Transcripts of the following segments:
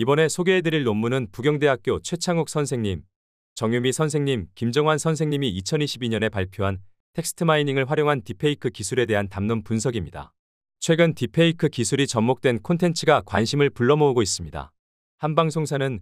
이번에 소개해드릴 논문은 부경대학교 최창욱 선생님, 정유미 선생님, 김정환 선생님이 2022년에 발표한 텍스트 마이닝을 활용한 딥페이크 기술에 대한 담론 분석입니다. 최근 딥페이크 기술이 접목된 콘텐츠가 관심을 불러모으고 있습니다. 한 방송사는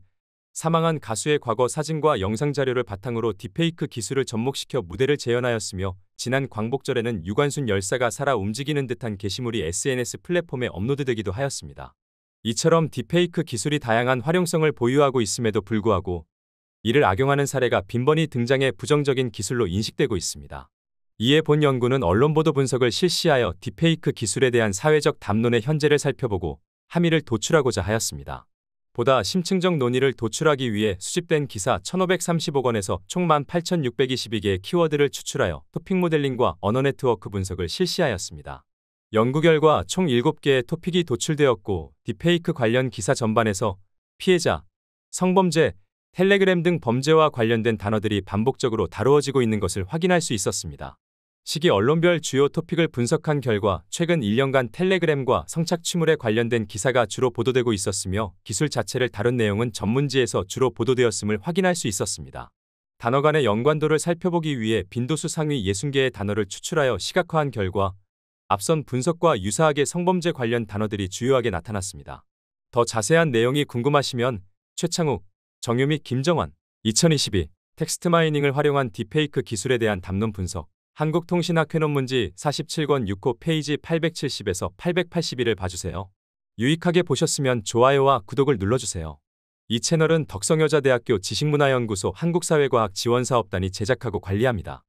사망한 가수의 과거 사진과 영상 자료를 바탕으로 딥페이크 기술을 접목시켜 무대를 재현하였으며 지난 광복절에는 유관순 열사가 살아 움직이는 듯한 게시물이 SNS 플랫폼에 업로드되기도 하였습니다. 이처럼 딥페이크 기술이 다양한 활용성을 보유하고 있음에도 불구하고 이를 악용하는 사례가 빈번히 등장해 부정적인 기술로 인식되고 있습니다. 이에 본 연구는 언론 보도 분석을 실시하여 딥페이크 기술에 대한 사회적 담론의 현재를 살펴보고 함의를 도출하고자 하였습니다. 보다 심층적 논의를 도출하기 위해 수집된 기사 1535건에서 총 18,622개의 키워드를 추출하여 토픽 모델링과 언어 네트워크 분석을 실시하였습니다. 연구 결과 총 7개의 토픽이 도출되었고 딥페이크 관련 기사 전반에서 피해자, 성범죄, 텔레그램 등 범죄와 관련된 단어들이 반복적으로 다루어지고 있는 것을 확인할 수 있었습니다. 시기 언론별 주요 토픽을 분석한 결과 최근 1년간 텔레그램과 성착취물에 관련된 기사가 주로 보도되고 있었으며 기술 자체를 다룬 내용은 전문지에서 주로 보도되었음을 확인할 수 있었습니다. 단어 간의 연관도를 살펴보기 위해 빈도수 상위 60개의 단어를 추출하여 시각화한 결과 앞선 분석과 유사하게 성범죄 관련 단어들이 주요하게 나타났습니다. 더 자세한 내용이 궁금하시면 최창욱, 정유미, 김정환 2022 텍스트 마이닝을 활용한 딥페이크 기술에 대한 담론 분석 한국통신학회 논문지 47권 6호 페이지 870에서 881을 봐주세요. 유익하게 보셨으면 좋아요와 구독을 눌러주세요. 이 채널은 덕성여자대학교 지식문화연구소 한국사회과학 지원사업단이 제작하고 관리합니다.